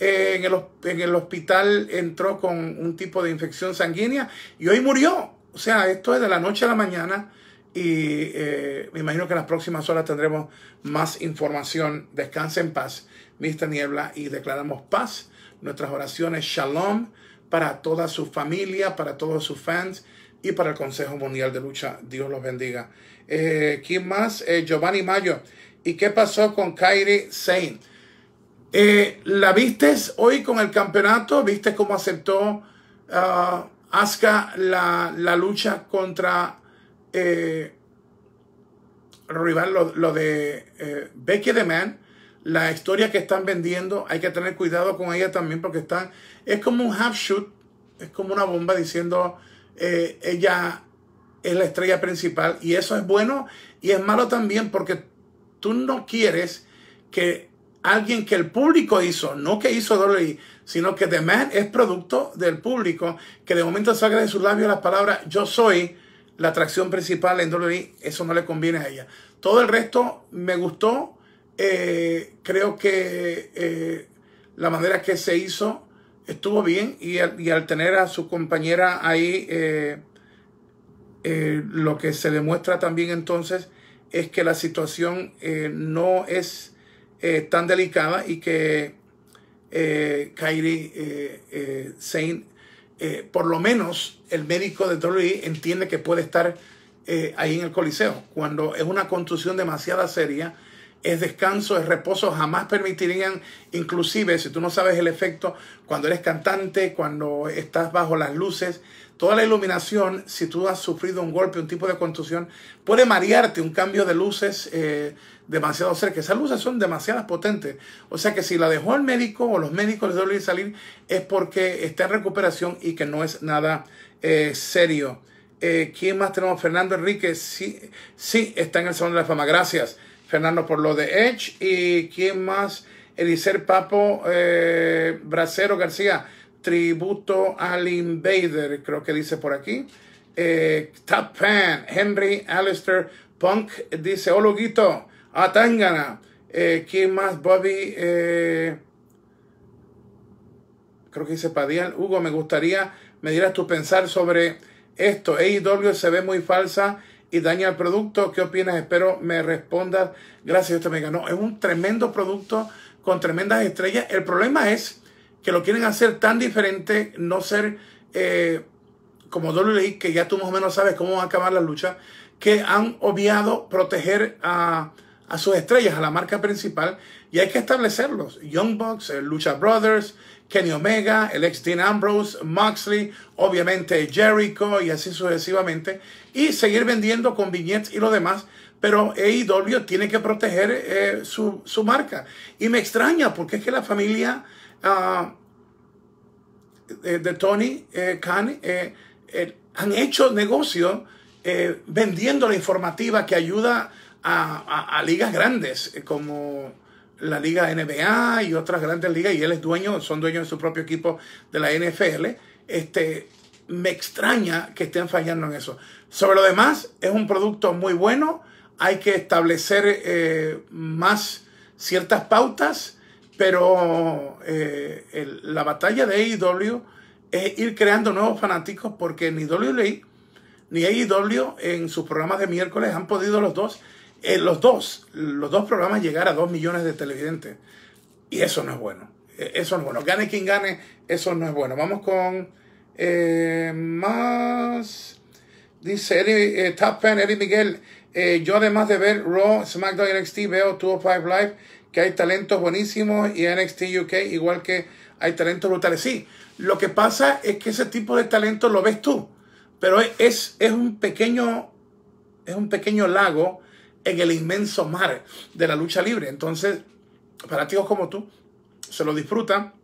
en, el, hospital entró con un tipo de infección sanguínea y hoy murió. O sea, esto es de la noche a la mañana y eh, me imagino que en las próximas horas tendremos más información. descanse en paz, Mr. Niebla, y declaramos paz. Nuestras oraciones, shalom, para toda su familia, para todos sus fans y para el Consejo Mundial de Lucha. Dios los bendiga. Eh, ¿Quién más? Eh, Giovanni Mayo. ¿Y qué pasó con Kairi Saint? Eh, ¿La viste hoy con el campeonato? ¿Viste cómo aceptó uh, Asuka la, lucha contra eh, rival, lo, de eh, Becky the Man? La historia que están vendiendo, hay que tener cuidado con ella también porque están, es como un half shoot, es como una bomba diciendo ella es la estrella principal y eso es bueno y es malo también porque tú no quieres que alguien que el público hizo, no que hizo Dolly, sino que The Man es producto del público, que de momento saca de sus labios las palabras yo soy la atracción principal en Dolly, eso no le conviene a ella. Todo el resto me gustó, eh, creo que eh, la manera que se hizo estuvo bien y al, tener a su compañera ahí, eh, lo que se demuestra también entonces es que la situación no es eh, tan delicada y que eh, Kyrie eh, eh, por lo menos el médico de WWE entiende que puede estar ahí en el coliseo. Cuando es una construcción demasiado seria, es descanso, es reposo, jamás permitirían, inclusive si tú no sabes el efecto, cuando eres cantante, cuando estás bajo las luces, Toda la iluminación, si tú has sufrido un golpe, un tipo de contusión, puede marearte un cambio de luces eh, demasiado cerca. Esas luces son demasiadas potentes. O sea que si la dejó el médico o los médicos les deben salir, es porque está en recuperación y que no es nada eh, serio. Eh, ¿Quién más tenemos? Fernando Enrique. Sí, sí, está en el Salón de la Fama. Gracias, Fernando, por lo de Edge. ¿Y quién más? Elicer Papo Bracero García tributo al Invader, creo que dice por aquí. Eh, Top Pan, Henry Alistair Punk dice: Hola, oh, Guito, a tangana eh, ¿Quién más? Bobby. Eh, creo que dice Padial Hugo, me gustaría me dieras tu pensar sobre esto. AEW se ve muy falsa y daña el producto. ¿Qué opinas? Espero me respondas. Gracias, Dios te me ganó. Es un tremendo producto con tremendas estrellas. El problema es que lo quieren hacer tan diferente, no ser eh, como WWE, que ya tú más o menos sabes cómo va a acabar la lucha, que han obviado proteger a, sus estrellas, a la marca principal, y hay que establecerlos. Young Bucks, eh, Lucha Brothers, Kenny Omega, el ex Dean Ambrose, Moxley, obviamente Jericho y así sucesivamente, y seguir vendiendo con viñetes y lo demás. Pero AEW tiene que proteger eh, su marca. Y me extraña porque es que la familia Ah, eh, de Tony eh, Khan eh, han hecho negocio vendiendo la informativa que ayuda a, ligas grandes como la liga NBA y otras grandes ligas y él es dueño, son dueños de su propio equipo de la NFL. Este, me extraña que estén fallando en eso. Sobre lo demás, es un producto muy bueno. Hay que establecer más ciertas pautas pero eh, la batalla de AEW es ir creando nuevos fanáticos porque ni WWE ni AEW en sus programas de miércoles han podido los dos, eh, los dos, los dos programas llegar a dos millones de televidentes. Y eso no es bueno. E, eso no es bueno. Gane quien gane, eso no es bueno. Vamos con eh, más. Dice Eddie, Top Fan, Eddie Miguel. yo además de ver Raw, SmackDown NXT, veo 205 Live que hay talentos buenísimos y NXT UK igual que hay talentos brutales. Sí, lo que pasa es que ese tipo de talento lo ves tú, pero es, es un pequeño es un pequeño lago en el inmenso mar de la lucha libre. Entonces, para tíos como tú, se lo disfrutan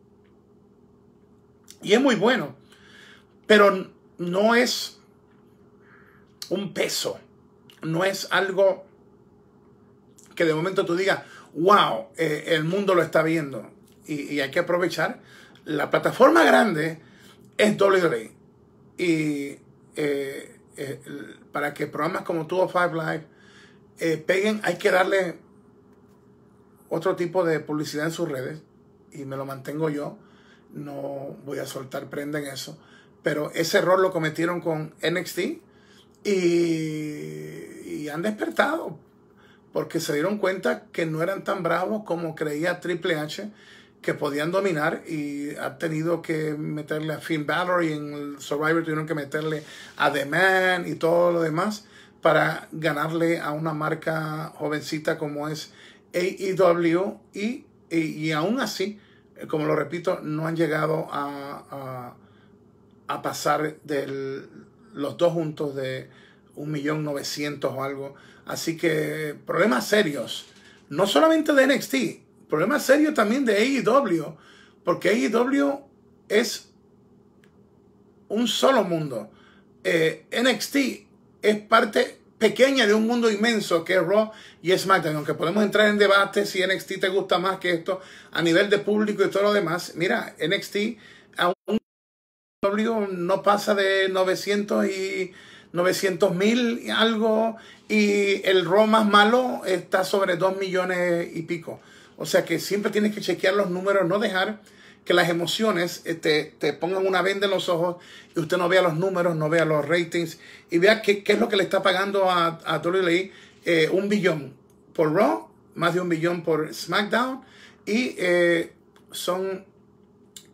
y es muy bueno, pero no es un peso, no es algo que de momento tú digas, wow, eh, el mundo lo está viendo y, hay que aprovechar. La plataforma grande es WWE y eh, eh, para que programas como Two of Five Live peguen, hay que darle otro tipo de publicidad en sus redes y me lo mantengo yo. No voy a soltar prenda en eso. Pero ese error lo cometieron con NXT y han despertado porque se dieron cuenta que no eran tan bravos como creía Triple H que podían dominar y han tenido que meterle a Finn Balor y en Survivor tuvieron que meterle a The Man y todo lo demás para ganarle a una marca jovencita como es AEW y, y, aún así, como lo repito, no han llegado a, a, a pasar de los dos juntos de un o algo Así que problemas serios, no solamente de NXT, problemas serios también de AEW, porque AEW es un solo mundo. Eh, NXT es parte pequeña de un mundo inmenso que es Raw y SmackDown. Aunque podemos entrar en debate si NXT te gusta más que esto a nivel de público y todo lo demás. Mira, NXT aún no pasa de 900 y 900 mil y algo, y el Raw más malo está sobre 2 millones y pico. O sea que siempre tienes que chequear los números, no dejar que las emociones este, te, pongan una venda en los ojos y usted no vea los números, no vea los ratings y vea qué, es lo que le está pagando a, a WWE eh, un billón por Raw, más de un billón por SmackDown y eh, son,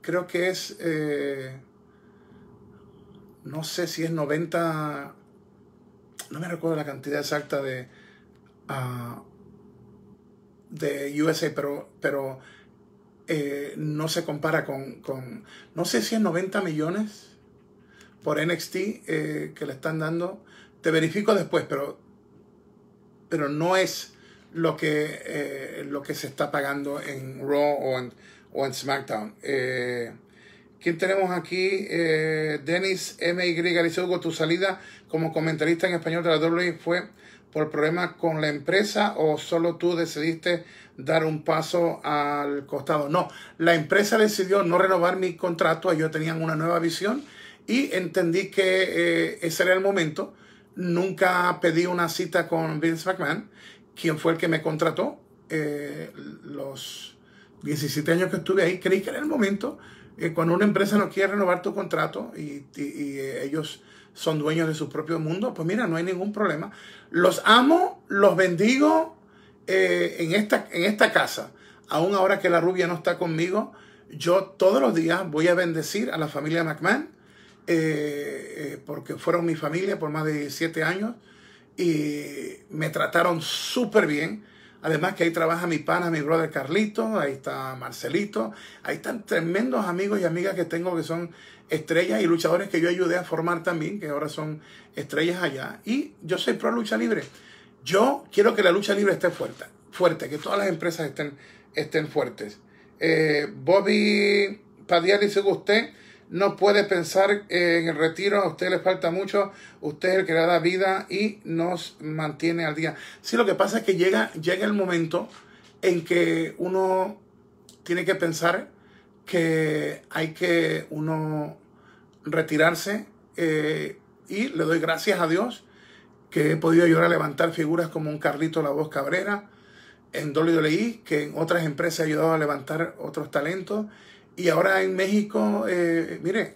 creo que es... Eh, no sé si es 90, no me recuerdo la cantidad exacta de, ah, de USA, pero, pero eh, no se compara con, con, no sé si es 90 millones por NXT eh, que le están dando. Te verifico después, pero, pero no es lo que, eh, lo que se está pagando en Raw o en, o en SmackDown. ¿Quién tenemos aquí? Eh, Denis y Hugo, tu salida como comentarista en español de la WWE fue por problemas con la empresa o solo tú decidiste dar un paso al costado? No, la empresa decidió no renovar mi contrato, ellos tenían una nueva visión y entendí que eh, ese era el momento. Nunca pedí una cita con Vince McMahon, quien fue el que me contrató. Eh, los 17 años que estuve ahí, creí que era el momento que cuando una empresa no quiere renovar tu contrato y, eh, ellos son dueños de su propio mundo, pues mira, no hay ningún problema. Los amo, los bendigo eh, en, esta, en esta casa. Aún ahora que la rubia no está conmigo, yo todos los días voy a bendecir a la familia McMahon, eh, porque fueron mi familia por más de siete años y me trataron súper bien. Además que ahí trabaja mi pana, mi brother Carlito, ahí está Marcelito, ahí están tremendos amigos y amigas que tengo que son estrellas y luchadores que yo ayudé a formar también, que ahora son estrellas allá. Y yo soy pro lucha libre. Yo quiero que la lucha libre esté fuerte, fuerte, que todas las empresas estén, estén fuertes. Eh, Bobby Padilla dice usted no puede pensar en el retiro, a usted le falta mucho, usted es el que le da vida y nos mantiene al día. Sí, lo que pasa es que llega, llega el momento en que uno tiene que pensar que hay que uno retirarse eh, y le doy gracias a Dios que he podido ayudar a levantar figuras como un Carlito La Voz Cabrera, en Dolly que en otras empresas he ayudado a levantar otros talentos y ahora en México, eh, mire,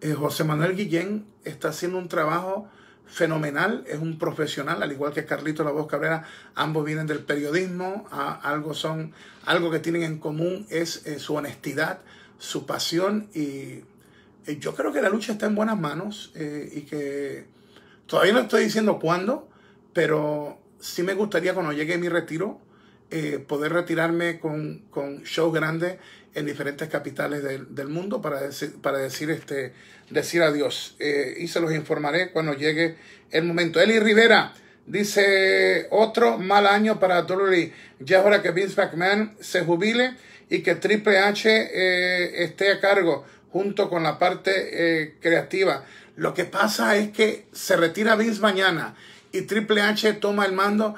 eh, José Manuel Guillén está haciendo un trabajo fenomenal, es un profesional, al igual que Carlito La Voz Cabrera, ambos vienen del periodismo, algo, son, algo que tienen en común es eh, su honestidad, su pasión y yo creo que la lucha está en buenas manos y que todavía no estoy diciendo cuándo, pero sí me gustaría cuando llegue mi retiro poder retirarme con, con shows grandes en diferentes capitales del, mundo para decir, para decir, este, decir adiós. Eh, y se los informaré cuando llegue el momento. Eli Rivera dice, otro mal año para Dolly. Ya es hora que Vince McMahon se jubile y que Triple H eh, esté a cargo junto con la parte eh, creativa. Lo que pasa es que se retira Vince mañana y Triple H toma el mando.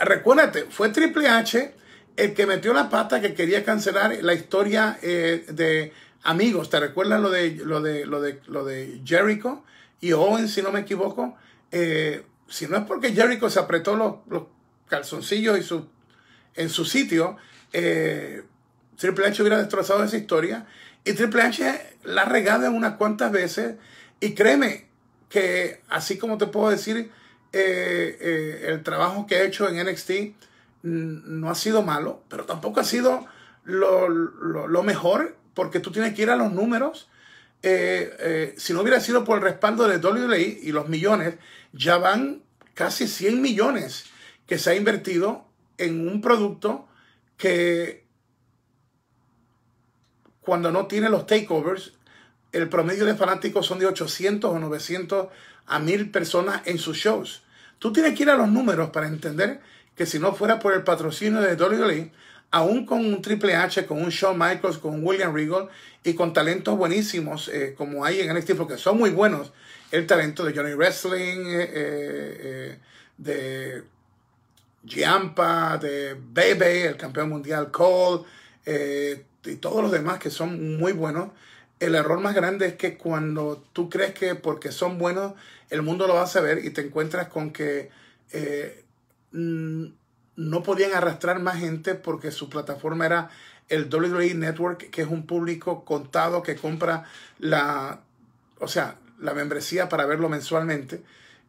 Recuérdate, fue Triple H el que metió la pata que quería cancelar la historia eh, de amigos. ¿Te recuerdas lo de, lo de, lo de, Jericho y Owen, si no me equivoco? Eh, si no es porque Jericho se apretó los, calzoncillos y su, en su sitio, eh, Triple H hubiera destrozado esa historia. Y Triple H la ha regado unas cuantas veces. Y créeme que así como te puedo decir el trabajo que he hecho en NXT, no ha sido malo, pero tampoco ha sido lo, mejor, porque tú tienes que ir a los números. Eh, eh, si no hubiera sido por el respaldo de WWE y los millones, ya van casi 100 millones que se ha invertido en un producto que cuando no tiene los takeovers, el promedio de fanáticos son de 800 o 900 a 1000 personas en sus shows. Tú tienes que ir a los números para entender que si no fuera por el patrocinio de WWE, aún con un Triple H, con un Shawn Michaels, con un William Regal y con talentos buenísimos eh, como hay en NXT, porque son muy buenos, el talento de Johnny Wrestling, eh, eh, de Giampa, de Bebe, el campeón mundial Cole, y todos los demás que son muy buenos. El error más grande es que cuando tú crees que porque son buenos, el mundo lo va a saber y te encuentras con que Mm, no podían arrastrar más gente porque su plataforma era el WWE Network, que es un público contado que compra la, o sea, la membresía para verlo mensualmente.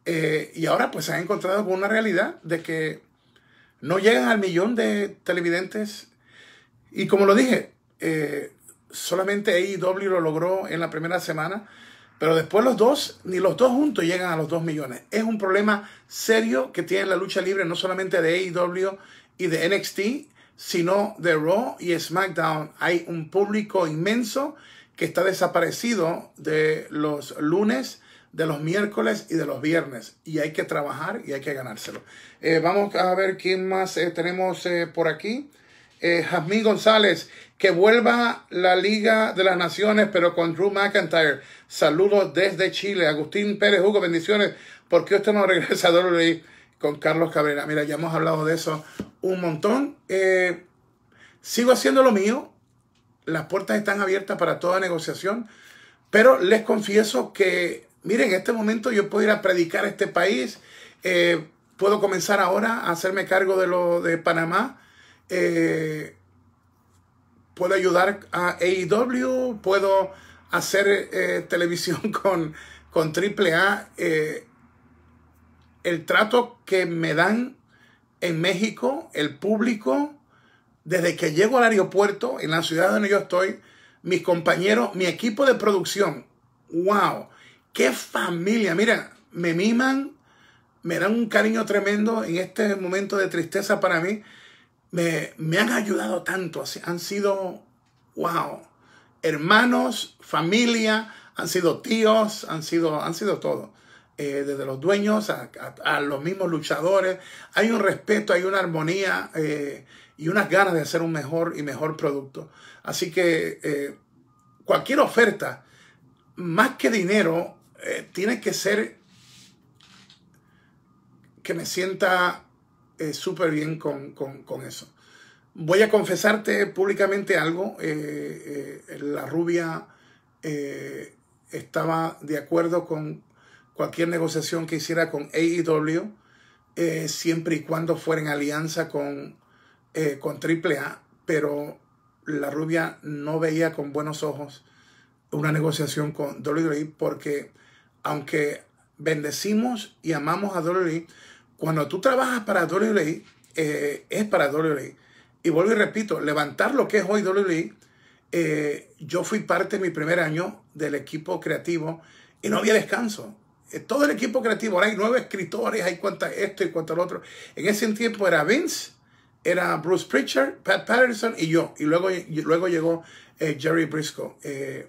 Eh, y ahora pues se han encontrado con una realidad de que no llegan al millón de televidentes. Y como lo dije, eh, solamente AEW lo logró en la primera semana. Pero después los dos, ni los dos juntos llegan a los 2 millones. Es un problema serio que tiene la lucha libre, no solamente de AEW y de NXT, sino de Raw y SmackDown. Hay un público inmenso que está desaparecido de los lunes, de los miércoles y de los viernes. Y hay que trabajar y hay que ganárselo. Eh, vamos a ver quién más eh, tenemos eh, por aquí eh, González, que vuelva la Liga de las Naciones, pero con Drew McIntyre. Saludos desde Chile. Agustín Pérez Hugo, bendiciones. ¿Por qué usted no regresa a con Carlos Cabrera? Mira, ya hemos hablado de eso un montón. Eh, sigo haciendo lo mío. Las puertas están abiertas para toda negociación. Pero les confieso que, miren, en este momento yo puedo ir a predicar este país. Eh, puedo comenzar ahora a hacerme cargo de lo de Panamá. Eh, puedo ayudar a AEW, puedo hacer eh, televisión con, con AAA. Eh, el trato que me dan en México, el público, desde que llego al aeropuerto, en la ciudad donde yo estoy, mis compañeros, mi equipo de producción, wow, qué familia, mira, me miman, me dan un cariño tremendo en este momento de tristeza para mí me, han ayudado tanto, han sido, wow, hermanos, familia, han sido tíos, han sido, han sido todo. Eh, desde los dueños a, los mismos luchadores. Hay un respeto, hay una armonía eh, y unas ganas de hacer un mejor y mejor producto. Así que eh, cualquier oferta, más que dinero, tiene que ser que me sienta eh, súper bien con, eso. Voy a confesarte públicamente algo. Eh, eh, la rubia estaba de acuerdo con cualquier negociación que hiciera con AEW, siempre y cuando fuera en alianza con, con AAA, pero la rubia no veía con buenos ojos una negociación con WWE porque aunque bendecimos y amamos a WWE, cuando tú trabajas para WWE, eh, es para WWE. Y vuelvo y repito, levantar lo que es hoy WWE, eh, yo fui parte mi primer año del equipo creativo y no había descanso. Eh, todo el equipo creativo, ahora hay nueve escritores, hay cuánta esto y cuanto lo otro. En ese tiempo era Vince, era Bruce Pritchard, Pat Patterson y yo. Y luego, y luego llegó eh, Jerry Briscoe. Eh,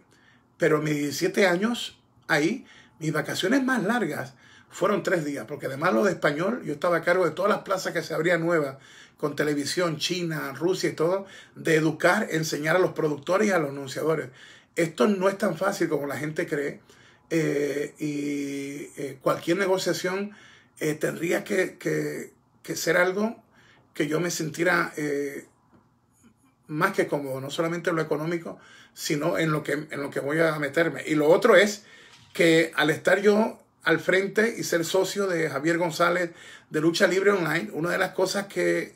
pero mis 17 años ahí, mis vacaciones más largas, fueron tres días, porque además lo de español, yo estaba a cargo de todas las plazas que se abrían nuevas, con televisión, China, Rusia y todo, de educar, enseñar a los productores y a los anunciadores. Esto no es tan fácil como la gente cree. Eh, y eh, cualquier negociación eh, tendría que, ser algo que yo me sintiera más que cómodo, no solamente en lo económico, sino en lo, que, en lo que voy a meterme. Y lo otro es que al estar yo al frente y ser socio de Javier González de Lucha Libre Online, una de las cosas que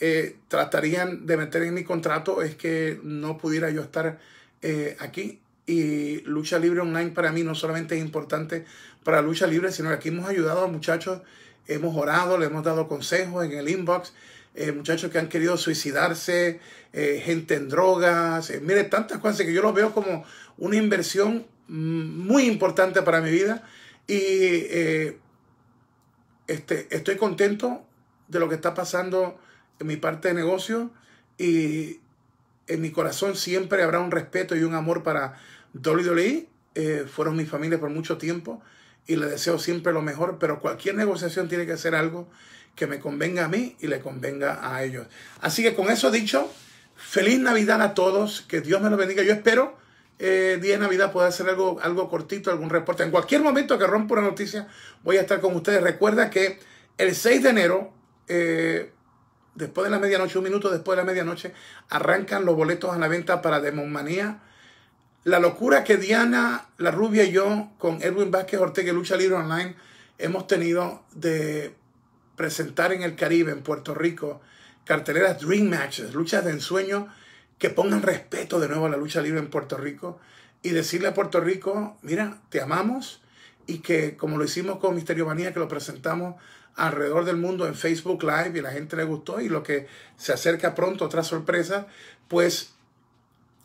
eh, tratarían de meter en mi contrato es que no pudiera yo estar eh, aquí. Y Lucha Libre Online para mí no solamente es importante para Lucha Libre, sino que aquí hemos ayudado a muchachos, hemos orado, le hemos dado consejos en el inbox, eh, muchachos que han querido suicidarse, gente en drogas, mire, tantas cosas que yo los veo como una inversión mm, muy importante para mi vida y eh, este, estoy contento de lo que está pasando en mi parte de negocio y en mi corazón siempre habrá un respeto y un amor para Dolly e. Eh, fueron mi familia por mucho tiempo y le deseo siempre lo mejor, pero cualquier negociación tiene que ser algo que me convenga a mí y le convenga a ellos. Así que con eso dicho, feliz Navidad a todos, que Dios me lo bendiga. Yo espero eh, día de Navidad puede hacer algo, algo cortito, algún reporte. En cualquier momento que rompa una noticia, voy a estar con ustedes. Recuerda que el 6 de enero, eh, después de la medianoche, un minuto después de la medianoche, arrancan los boletos a la venta para Demon Manía. La locura que Diana, la rubia y yo, con Edwin Vázquez Ortega Lucha Libre Online, hemos tenido de presentar en el Caribe, en Puerto Rico, carteleras Dream Matches, luchas de ensueño que pongan respeto de nuevo a la lucha libre en Puerto Rico y decirle a Puerto Rico, mira, te amamos y que como lo hicimos con Misterio Manía, que lo presentamos alrededor del mundo en Facebook Live y la gente le gustó y lo que se acerca pronto, otra sorpresa, pues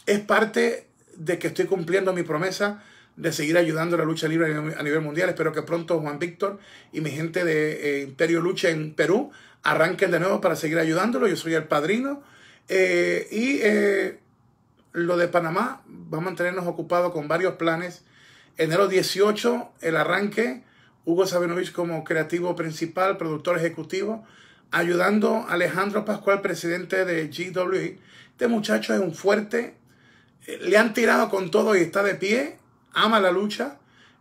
es parte de que estoy cumpliendo mi promesa de seguir ayudando a la lucha libre a nivel mundial. Espero que pronto Juan Víctor y mi gente de eh, Imperio Lucha en Perú arranquen de nuevo para seguir ayudándolo. Yo soy el padrino eh, y eh, lo de Panamá, vamos a mantenernos ocupados con varios planes. Enero 18, el arranque, Hugo Sabinovich como creativo principal, productor ejecutivo, ayudando a Alejandro Pascual, presidente de GWI. Este muchacho es un fuerte, eh, le han tirado con todo y está de pie, ama la lucha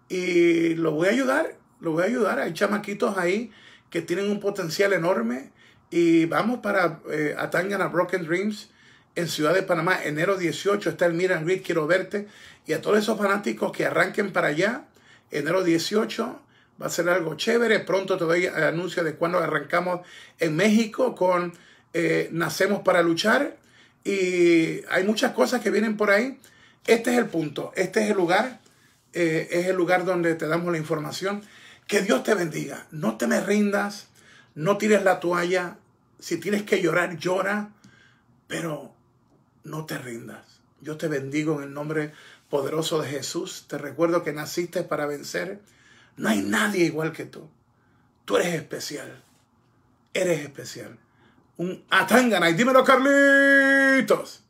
y lo voy a ayudar, lo voy a ayudar. Hay chamaquitos ahí que tienen un potencial enorme y vamos para eh, a Broken Dreams en Ciudad de Panamá, enero 18 está el Miran Reed, quiero verte. Y a todos esos fanáticos que arranquen para allá, enero 18 va a ser algo chévere. Pronto te doy anuncio de cuándo arrancamos en México con eh, Nacemos para Luchar. Y hay muchas cosas que vienen por ahí. Este es el punto, este es el lugar, eh, es el lugar donde te damos la información. Que Dios te bendiga. No te me rindas, no tires la toalla, si tienes que llorar, llora, pero no te rindas. Yo te bendigo en el nombre poderoso de Jesús. Te recuerdo que naciste para vencer. No hay nadie igual que tú. Tú eres especial. Eres especial. Un y Dímelo, Carlitos.